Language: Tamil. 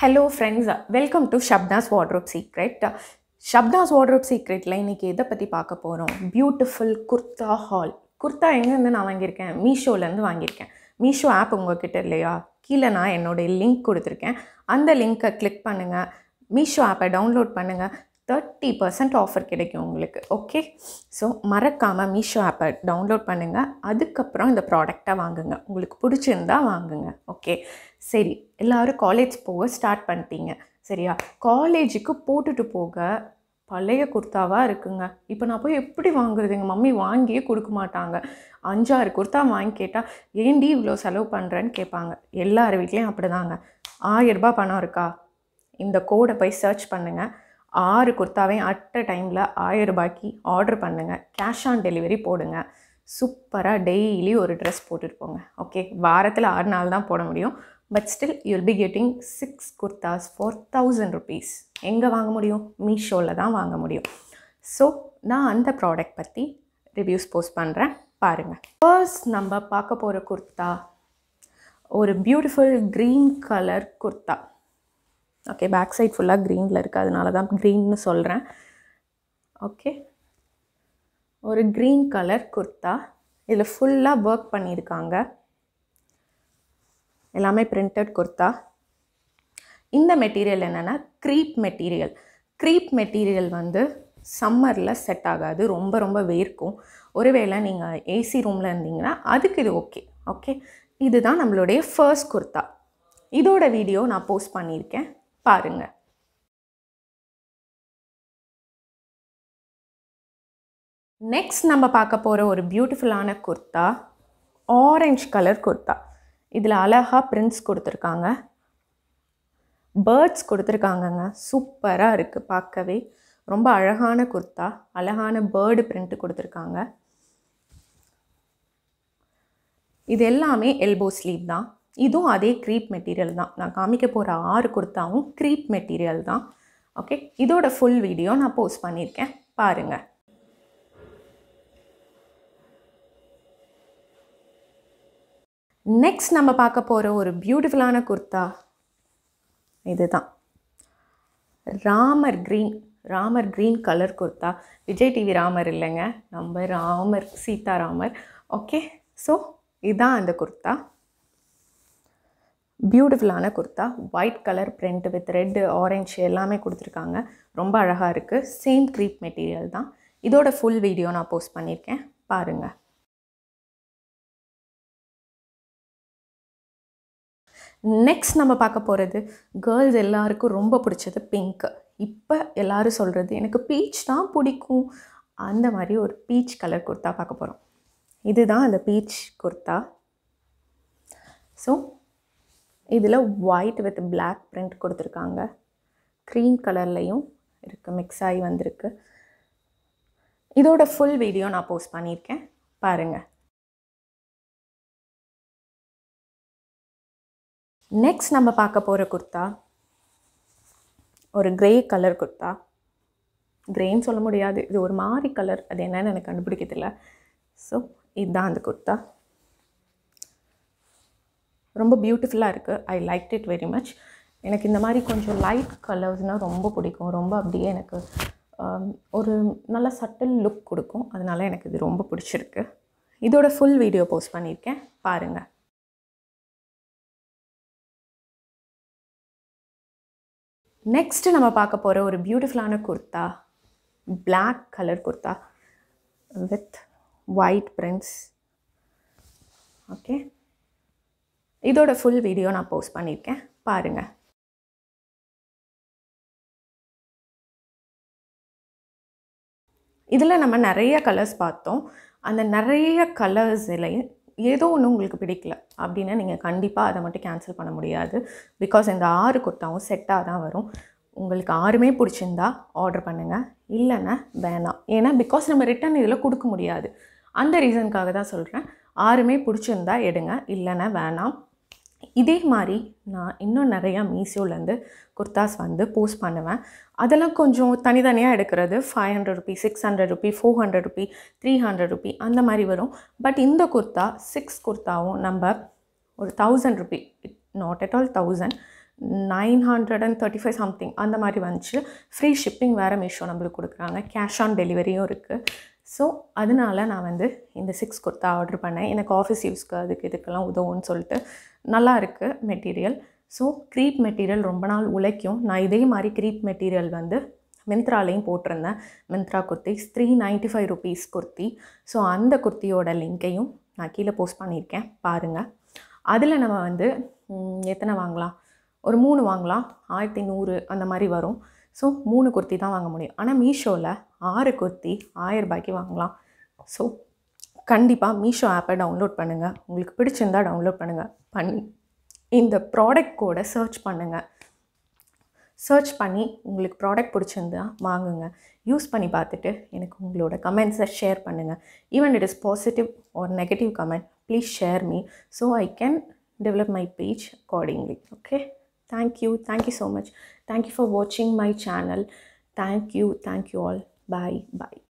hello friends welcome to Shabda's wardrobe secret Shabda's wardrobe சீக்ரெட்டில் இன்றைக்கி எதை பற்றி பார்க்க போகிறோம் பியூட்டிஃபுல் குர்தா ஹால் குர்தா எங்கேருந்து நான் வாங்கியிருக்கேன் மீஷோலேருந்து வாங்கியிருக்கேன் மீஷோ ஆப் உங்ககிட்ட இல்லையா கீழே நான் என்னுடைய லிங்க் கொடுத்துருக்கேன் அந்த லிங்க்கை கிளிக் பண்ணுங்கள் மீஷோ ஆப்பை டவுன்லோட் பண்ணுங்கள் தேர்ட்டி பர்சன்ட் ஆஃபர் கிடைக்கும் உங்களுக்கு ஓகே ஸோ மறக்காமல் மீஷோ ஆப்பை டவுன்லோட் பண்ணுங்கள் அதுக்கப்புறம் இந்த ப்ராடக்டை வாங்குங்க உங்களுக்கு பிடிச்சிருந்தா வாங்குங்க ஓகே சரி எல்லோரும் காலேஜ் போக ஸ்டார்ட் பண்ணிட்டீங்க சரியா காலேஜுக்கு போட்டுட்டு போக பழைய குர்த்தாவாக இருக்குங்க இப்போ நான் போய் எப்படி வாங்குறது எங்கள் மம்மி வாங்கியே கொடுக்க மாட்டாங்க அஞ்சாறு குர்த்தா வாங்கி கேட்டால் ஏண்டி இவ்வளோ செலவு பண்ணுறேன்னு கேட்பாங்க எல்லார் வீட்லேயும் அப்படி தாங்க ஆயிரரூபா பணம் இருக்கா இந்த கோடை போய் சர்ச் பண்ணுங்கள் ஆறு குர்த்தாவையும் அட் அ டைமில் ஆயிரரூபாய்க்கு ஆர்டர் பண்ணுங்கள் கேஷ் ஆன் டெலிவரி போடுங்க சூப்பராக டெய்லி ஒரு ட்ரெஸ் போட்டுட்டு போங்க ஓகே வாரத்தில் ஆறு நாள் தான் போட முடியும் but still you'll be getting six kurtas four thousand rupees எங்கே வாங்க முடியும் மீஷோவில் தான் வாங்க முடியும் ஸோ நான் அந்த ப்ராடக்ட் பற்றி ரிவ்யூஸ் போஸ்ட் பண்ணுறேன் பாருங்கள் ஃபர்ஸ்ட் நம்ம பார்க்க போகிற குர்த்தா ஒரு beautiful green colour kurta okay back side ஃபுல்லாக க்ரீனில் இருக்குது அதனால தான் க்ரீன்னு சொல்கிறேன் ஓகே ஒரு க்ரீன் கலர் குர்த்தா இதில் ஃபுல்லாக ஒர்க் பண்ணியிருக்காங்க எல்லாமே பிரிண்டட் குர்த்தா இந்த மெட்டீரியல் என்னென்னா க்ரீப் மெட்டீரியல் க்ரீப் மெட்டீரியல் வந்து சம்மரில் செட் ஆகாது ரொம்ப ரொம்ப வேர்க்கும் ஒருவேளை நீங்கள் ஏசி ரூமில் இருந்தீங்கன்னா அதுக்கு இது ஓகே ஓகே இதுதான் நம்மளுடைய ஃபர்ஸ்ட் குர்த்தா இதோட வீடியோ நான் போஸ்ட் பண்ணியிருக்கேன் பாருங்கள் நெக்ஸ்ட் நம்ம பார்க்க போகிற ஒரு பியூட்டிஃபுல்லான குர்த்தா ஆரஞ்ச் கலர் குர்த்தா இதில் அழகாக பிரிண்ட்ஸ் கொடுத்துருக்காங்க பேர்ட்ஸ் கொடுத்துருக்காங்கங்க சூப்பராக இருக்குது பார்க்கவே ரொம்ப அழகான குர்த்தா அழகான பேர்டு பிரிண்ட்டு கொடுத்துருக்காங்க இது எல்லாமே எல்போ ஸ்லீவ் தான் இதுவும் அதே க்ரீப் மெட்டீரியல் தான் நான் காமிக்க போகிற ஆறு குர்த்தாவும் க்ரீப் மெட்டீரியல் தான் ஓகே இதோட ஃபுல் வீடியோ நான் போஸ்ட் பண்ணியிருக்கேன் பாருங்கள் நெக்ஸ்ட் நம்ம பார்க்க போகிற ஒரு பியூட்டிஃபுல்லான குர்த்தா இதுதான் Ramar green Ramar green colour kurta Vijay TV Ramar இல்லைங்க நம்ம ராமர் சீதா ராமர் ஓகே ஸோ இதுதான் அந்த குர்த்தா பியூட்டிஃபுல்லான kurta white colour print with red orange எல்லாமே கொடுத்துருக்காங்க ரொம்ப அழகாக இருக்குது சேம் க்ரீப் மெட்டீரியல் தான் இதோட ஃபுல் வீடியோ நான் போஸ்ட் பண்ணியிருக்கேன் பாருங்கள் நெக்ஸ்ட் நம்ம பார்க்க போகிறது கேர்ள்ஸ் எல்லாருக்கும் ரொம்ப பிடிச்சது பிங்க்கு இப்போ எல்லோரும் சொல்கிறது எனக்கு பீச் தான் பிடிக்கும் அந்த மாதிரி ஒரு பீச் கலர் குர்த்தா பார்க்க போகிறோம் இதுதான் அந்த பீச் குர்த்தா ஸோ இதில் ஒயிட் வித் பிளாக் பிரிண்ட் கொடுத்துருக்காங்க க்ரீம் கலர்லேயும் இருக்குது மிக்ஸ் ஆகி வந்திருக்கு இதோட ஃபுல் வீடியோ நான் போஸ்ட் பண்ணியிருக்கேன் பாருங்கள் நெக்ஸ்ட் நம்ம பார்க்க போகிற குர்த்தா ஒரு க்ரே கலர் குர்த்தா க்ரேன்னு சொல்ல முடியாது இது ஒரு மாதிரி கலர் அது என்னன்னு எனக்கு கண்டுபிடிக்கிறதில்ல ஸோ இதுதான் அந்த குர்த்தா ரொம்ப பியூட்டிஃபுல்லாக இருக்குது I like it very much எனக்கு இந்த மாதிரி கொஞ்சம் லைட் கலர்ஸ்னால் ரொம்ப பிடிக்கும் ரொம்ப அப்படியே எனக்கு um, ஒரு நல்ல சட்டில் லுக் கொடுக்கும் அதனால் எனக்கு இது ரொம்ப பிடிச்சிருக்கு இதோட ஃபுல் வீடியோ போஸ்ட் பண்ணியிருக்கேன் பாருங்கள் நெக்ஸ்ட்டு நம்ம பார்க்க போகிற ஒரு பியூட்டிஃபுல்லான kurta black colour kurta with white prints okay இதோட ஃபுல் வீடியோ நான் போஸ்ட் பண்ணியிருக்கேன் பாருங்கள் இதில் நம்ம நிறைய கலர்ஸ் பார்த்தோம் அந்த நிறைய கலர்ஸ்லையும் ஏதோ ஒன்று உங்களுக்கு பிடிக்கல அப்படின்னா நீங்கள் கண்டிப்பாக அதை மட்டும் கேன்சல் பண்ண முடியாது பிகாஸ் இந்த ஆறு குர்த்தாவும் செட்டாக தான் வரும் உங்களுக்கு ஆறுமே பிடிச்சிருந்தா ஆர்டர் பண்ணுங்கள் இல்லைன்னா வேணாம் ஏன்னா பிகாஸ் நம்ம ரிட்டன் இதில் கொடுக்க முடியாது அந்த ரீசனுக்காக தான் சொல்கிறேன் ஆறுமே பிடிச்சிருந்தா எடுங்க இல்லைன்னா வேணாம் இதே மாதிரி நான் இன்னும் நிறையா மீஷோலேருந்து குர்தாஸ் வந்து போஸ்ட் பண்ணுவேன் அதெல்லாம் கொஞ்சம் தனித்தனியாக எடுக்கிறது five hundred rupee six hundred rupee four hundred rupee three hundred rupee அந்த மாதிரி வரும் பட் இந்த குர்த்தா சிக்ஸ் குர்த்தாவும் நம்ம ஒரு thousand rupee not at all thousand nine hundred and thirty five something அந்த மாதிரி வந்துச்சு ஃப்ரீ ஷிப்பிங் வேறு மீஷோ நம்மளுக்கு கொடுக்குறாங்க கேஷ் ஆன் டெலிவரியும் இருக்குது ஸோ அதனால் நான் வந்து இந்த சிக்ஸ் குர்த்தா ஆர்டர் பண்ணேன் எனக்கு ஆஃபீஸ் யூஸ்க்கு அதுக்கு இதுக்கெல்லாம் உதவும்னு சொல்லிட்டு நல்லா இருக்குது மெட்டீரியல் ஸோ க்ரீப் மெட்டீரியல் ரொம்ப நாள் உழைக்கும் நான் இதே மாதிரி க்ரீப் மெட்டீரியல் வந்து மிந்த்ராலையும் போட்டிருந்தேன் Myntra kurti three ninety five rupees kurti so அந்த குர்த்தியோட லிங்க்கையும் நான் கீழே போஸ்ட் பண்ணியிருக்கேன் பாருங்கள் அதில் நம்ம வந்து எத்தனை வாங்கலாம் ஒரு மூணு வாங்கலாம் ஆயிரத்தி நூறு அந்த மாதிரி வரும் ஸோ மூணு குர்த்தி தான் வாங்க முடியும் ஆனால் மீஷோவில் ஆறு குர்த்தி ரூபாய்க்கு வாங்கலாம் ஸோ கண்டிப்பாக மீஷோ ஆப்பை டவுன்லோட் பண்ணுங்கள் உங்களுக்கு பிடிச்சிருந்தா டவுன்லோட் பண்ணுங்கள் பண்ணி இந்த ப்ராடக்ட் கூட சர்ச் பண்ணுங்கள் சர்ச் பண்ணி உங்களுக்கு ப்ராடக்ட் பிடிச்சிருந்தா வாங்குங்க யூஸ் பண்ணி பார்த்துட்டு எனக்கு உங்களோட கமெண்ட்ஸை ஷேர் பண்ணுங்கள் even it is positive or negative comment please share me so I can develop my page accordingly okay thank you thank you so much thank you for watching my channel thank you thank you all bye bye